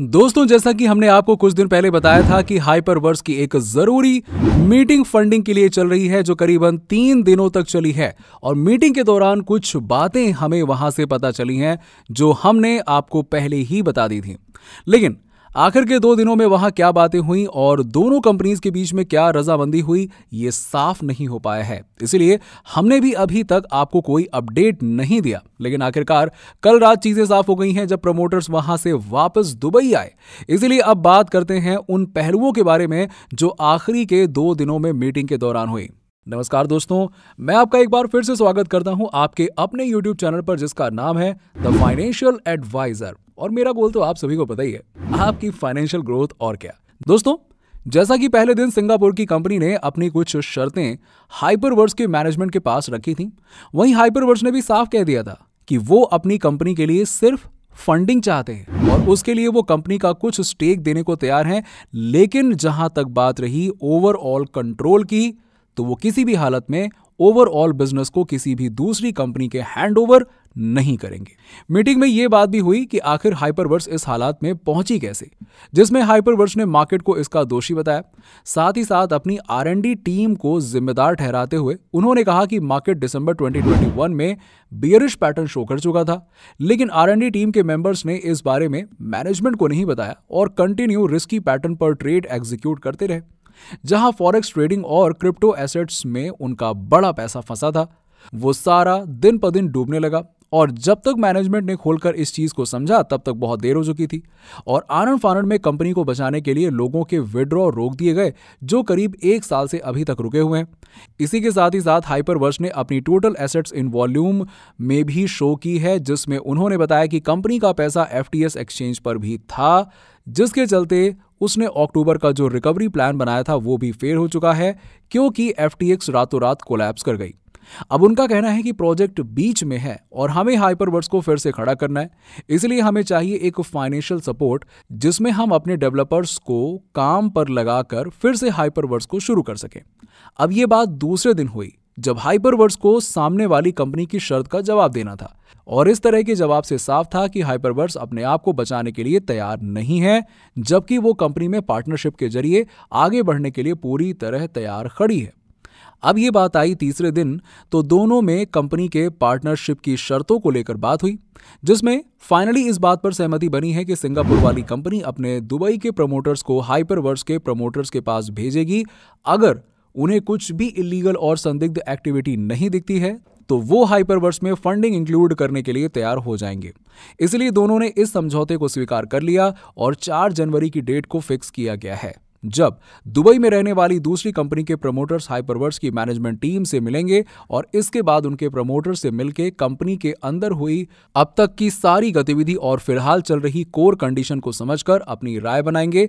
दोस्तों जैसा कि हमने आपको कुछ दिन पहले बताया था कि हाइपरवर्स की एक जरूरी मीटिंग फंडिंग के लिए चल रही है जो करीबन तीन दिनों तक चली है और मीटिंग के दौरान कुछ बातें हमें वहां से पता चली हैं जो हमने आपको पहले ही बता दी थी लेकिन आखिर के दो दिनों में वहां क्या बातें हुई और दोनों कंपनीज के बीच में क्या रजामंदी हुई ये साफ नहीं हो पाया है इसलिए हमने भी अभी तक आपको कोई अपडेट नहीं दिया लेकिन आखिरकार कल रात चीजें साफ हो गई हैं जब प्रमोटर्स वहां से वापस दुबई आए इसलिए अब बात करते हैं उन पहलुओं के बारे में जो आखिरी के दो दिनों में मीटिंग के दौरान हुई नमस्कार दोस्तों मैं आपका एक बार फिर से स्वागत करता हूं आपके अपने YouTube चैनल पर जिसका नाम है द फाइनेंशियल एडवाइजर और मेरा गोल तो आप सभी को पता ही है आपकी फाइनेंशियल ग्रोथ और क्या दोस्तों जैसा कि पहले दिन सिंगापुर की कंपनी ने अपनी कुछ शर्तें हाइपरवर्स के मैनेजमेंट के पास रखी थी वहीं हाइपरवर्स ने भी साफ कह दिया था कि वो अपनी कंपनी के लिए सिर्फ फंडिंग चाहते हैं और उसके लिए वो कंपनी का कुछ स्टेक देने को तैयार हैं लेकिन जहां तक बात रही ओवरऑल कंट्रोल की तो वो किसी भी हालत में ओवरऑल बिजनेस को किसी भी दूसरी कंपनी के हैंडओवर नहीं करेंगे मीटिंग में यह बात भी हुई कि आखिर हाइपरवर्स इस हालात में पहुंची कैसे जिसमें हाइपरवर्स ने मार्केट को इसका दोषी बताया साथ ही साथ अपनी आर टीम को जिम्मेदार ठहराते हुए उन्होंने कहा कि मार्केट दिसंबर 2021 में बियरिश पैटर्न शो कर चुका था लेकिन आर टीम के मेंबर्स ने इस बारे में मैनेजमेंट को नहीं बताया और कंटिन्यू रिस्की पैटर्न पर ट्रेड एग्जीक्यूट करते रहे जहां फॉरेक्स ट्रेडिंग और क्रिप्टो एसेट्स में उनका बड़ा पैसा फंसा था वो सारा दिन पर दिन डूबने लगा और जब तक मैनेजमेंट ने खोलकर इस चीज को समझा तब तक बहुत देर हो चुकी थी और आनंद फानंद में कंपनी को बचाने के लिए लोगों के विड्रॉ रोक दिए गए जो करीब एक साल से अभी तक रुके हुए हैं इसी के साथ ही साथ हाइपरवर्स ने अपनी टोटल एसेट्स इन वॉल्यूम में भी शो की है जिसमें उन्होंने बताया कि कंपनी का पैसा एफ एक्सचेंज पर भी था जिसके चलते उसने अक्टूबर का जो रिकवरी प्लान बनाया था वो भी फेल हो चुका है क्योंकि एफ रातों रात कोलैप्स कर गई अब उनका कहना है कि प्रोजेक्ट बीच में है और हमें हाइपरवर्स को फिर से खड़ा करना है इसलिए हमें चाहिए एक फाइनेंशियल सपोर्ट जिसमें हम अपने डेवलपर्स को काम पर लगाकर फिर से हाइपरवर्स को शुरू कर सकें अब यह बात दूसरे दिन हुई जब हाइपरवर्स को सामने वाली कंपनी की शर्त का जवाब देना था और इस तरह के जवाब से साफ था कि हाइपरवर्स अपने आप को बचाने के लिए तैयार नहीं है जबकि वो कंपनी में पार्टनरशिप के जरिए आगे बढ़ने के लिए पूरी तरह तैयार खड़ी है अब ये बात आई तीसरे दिन तो दोनों में कंपनी के पार्टनरशिप की शर्तों को लेकर बात हुई जिसमें फाइनली इस बात पर सहमति बनी है कि सिंगापुर वाली कंपनी अपने दुबई के प्रमोटर्स को हाइपरवर्स के प्रमोटर्स के पास भेजेगी अगर उन्हें कुछ भी इलीगल और संदिग्ध एक्टिविटी नहीं दिखती है तो वो हाइपरवर्स में फंडिंग इंक्लूड करने के लिए तैयार हो जाएंगे इसलिए दोनों ने इस समझौते को स्वीकार कर लिया और 4 जनवरी की डेट को फिक्स किया गया है जब दुबई में रहने वाली दूसरी कंपनी के प्रमोटर्स हाइपरवर्स की मैनेजमेंट टीम से मिलेंगे और इसके बाद उनके प्रमोटर से मिलकर कंपनी के अंदर हुई अब तक की सारी गतिविधि और फिलहाल चल रही कोर कंडीशन को समझकर अपनी राय बनाएंगे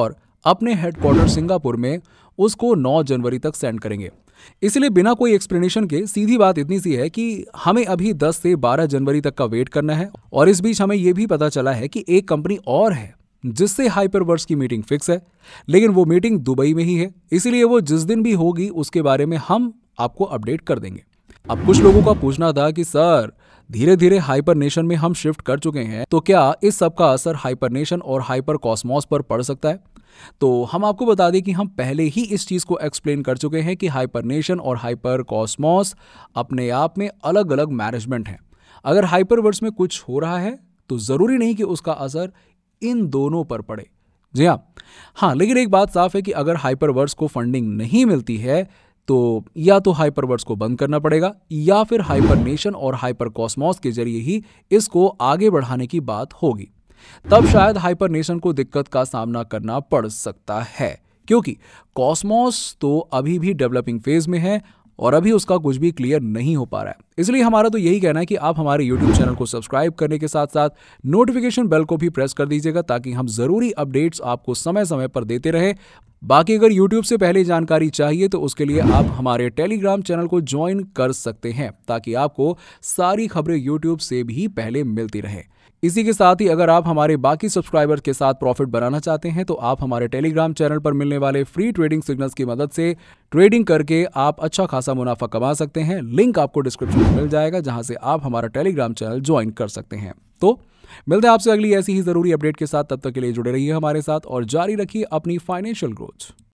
और अपने हेडक्वार्टर सिंगापुर में उसको 9 जनवरी तक सेंड करेंगे इसलिए बिना कोई एक्सप्लेनेशन के सीधी बात इतनी सी है कि हमें अभी 10 से 12 जनवरी तक का वेट करना है और इस बीच हमें यह भी पता चला है कि एक कंपनी और है जिससे हाइपरवर्स की मीटिंग फिक्स है लेकिन वो मीटिंग दुबई में ही है इसलिए वो जिस दिन भी होगी उसके बारे में हम आपको अपडेट कर देंगे अब कुछ लोगों का पूछना था कि सर धीरे धीरे हाइपरनेशन में हम शिफ्ट कर चुके हैं तो क्या इस सब का असर हाइपरनेशन और हाइपर कॉस्मोस पर पड़ सकता है तो हम आपको बता दें कि हम पहले ही इस चीज़ को एक्सप्लेन कर चुके हैं कि हाइपरनेशन और हाइपर कॉस्मोस अपने आप में अलग अलग मैनेजमेंट हैं अगर हाइपरवर्स में कुछ हो रहा है तो ज़रूरी नहीं कि उसका असर इन दोनों पर पड़े जी हाँ हाँ लेकिन एक बात साफ है कि अगर हाइपरवर्स को फंडिंग नहीं मिलती है तो या तो हाइपरवर्स को बंद करना पड़ेगा या फिर हाइपरनेशन और हाइपर कॉस्मॉस के जरिए ही इसको आगे बढ़ाने की बात होगी तब शायद हाइपरनेशन को दिक्कत का सामना करना पड़ सकता है क्योंकि कॉस्मॉस तो अभी भी डेवलपिंग फेज में है और अभी उसका कुछ भी क्लियर नहीं हो पा रहा है इसलिए हमारा तो यही कहना है कि आप हमारे यूट्यूब चैनल को सब्सक्राइब करने के साथ साथ नोटिफिकेशन बेल को भी प्रेस कर दीजिएगा ताकि हम ज़रूरी अपडेट्स आपको समय समय पर देते रहें बाकी अगर YouTube से पहले जानकारी चाहिए तो उसके लिए आप हमारे टेलीग्राम चैनल को ज्वाइन कर सकते हैं ताकि आपको सारी खबरें YouTube से भी पहले मिलती रहें इसी के साथ ही अगर आप हमारे बाकी सब्सक्राइबर्स के साथ प्रॉफिट बनाना चाहते हैं तो आप हमारे टेलीग्राम चैनल पर मिलने वाले फ्री ट्रेडिंग सिग्नल्स की मदद से ट्रेडिंग करके आप अच्छा खासा मुनाफा कमा सकते हैं लिंक आपको डिस्क्रिप्शन में मिल जाएगा जहां से आप हमारा टेलीग्राम चैनल ज्वाइन कर सकते हैं तो मिलते हैं आपसे अगली ऐसी ही जरूरी अपडेट के साथ तब तक के लिए जुड़े रहिए हमारे साथ और जारी रखिए अपनी फाइनेंशियल ग्रोथ